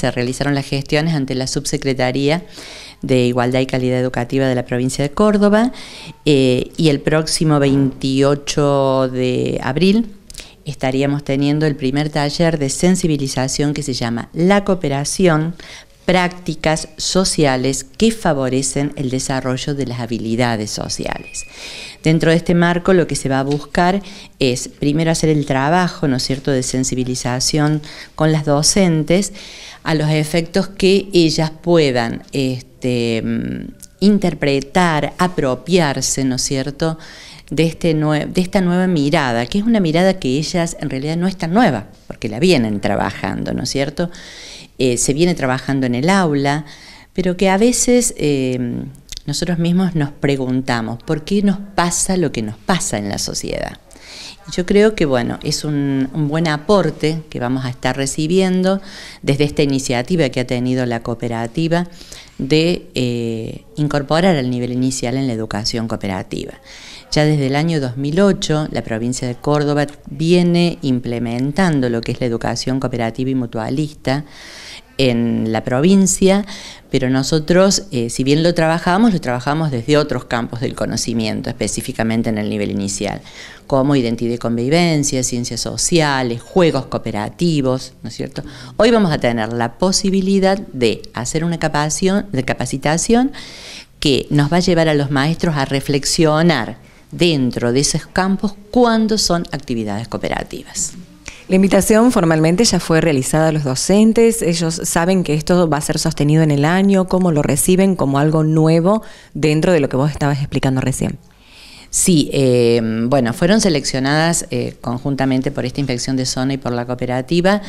se realizaron las gestiones ante la Subsecretaría de Igualdad y Calidad Educativa de la provincia de Córdoba eh, y el próximo 28 de abril estaríamos teniendo el primer taller de sensibilización que se llama La cooperación prácticas sociales que favorecen el desarrollo de las habilidades sociales. Dentro de este marco lo que se va a buscar es primero hacer el trabajo, ¿no es cierto?, de sensibilización con las docentes a los efectos que ellas puedan este, mm, interpretar, apropiarse, ¿no es cierto?, de, este de esta nueva mirada, que es una mirada que ellas en realidad no es tan nueva, porque la vienen trabajando, ¿no es cierto?, eh, se viene trabajando en el aula, pero que a veces eh, nosotros mismos nos preguntamos por qué nos pasa lo que nos pasa en la sociedad. Yo creo que bueno, es un, buen aporte que vamos a estar recibiendo desde esta iniciativa que ha tenido la cooperativa de eh, incorporar al nivel inicial en la educación cooperativa. Ya desde el año 2008, la provincia de Córdoba viene implementando lo que es la educación cooperativa y mutualista en la provincia, pero nosotros, eh, si bien lo trabajamos, lo trabajamos desde otros campos del conocimiento, específicamente en el nivel inicial, como identidad y convivencia, ciencias sociales, juegos cooperativos, ¿no es cierto? Hoy vamos a tener la posibilidad de hacer una de capacitación que nos va a llevar a los maestros a reflexionar dentro de esos campos cuando son actividades cooperativas. La invitación formalmente ya fue realizada a los docentes, ellos saben que esto va a ser sostenido en el año, cómo lo reciben como algo nuevo dentro de lo que vos estabas explicando recién. Sí, eh, bueno, fueron seleccionadas eh, conjuntamente por esta inspección de zona y por la cooperativa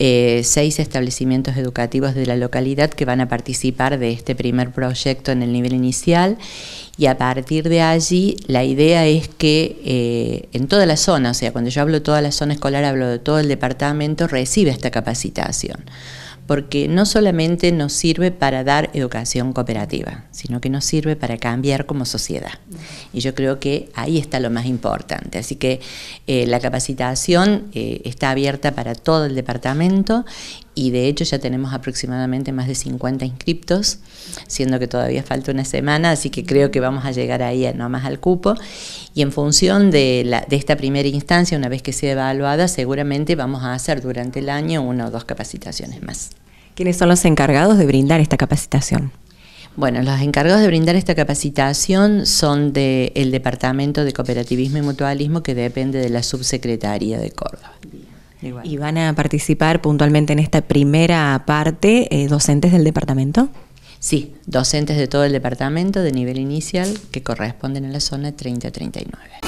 eh, seis establecimientos educativos de la localidad que van a participar de este primer proyecto en el nivel inicial y a partir de allí la idea es que eh, en toda la zona, o sea, cuando yo hablo de toda la zona escolar, hablo de todo el departamento, recibe esta capacitación porque no solamente nos sirve para dar educación cooperativa, sino que nos sirve para cambiar como sociedad. Y yo creo que ahí está lo más importante. Así que eh, la capacitación eh, está abierta para todo el departamento y de hecho ya tenemos aproximadamente más de 50 inscriptos, siendo que todavía falta una semana, así que creo que vamos a llegar ahí más al cupo. Y en función de, esta primera instancia, una vez que sea evaluada, seguramente vamos a hacer durante el año una o dos capacitaciones más. ¿Quiénes son los encargados de brindar esta capacitación? Bueno, los encargados de brindar esta capacitación son del Departamento de Cooperativismo y Mutualismo que depende de la Subsecretaría de Córdoba. Y van a participar puntualmente en esta primera parte eh, docentes del departamento. Sí, docentes de todo el departamento de nivel inicial que corresponden a la zona 3039.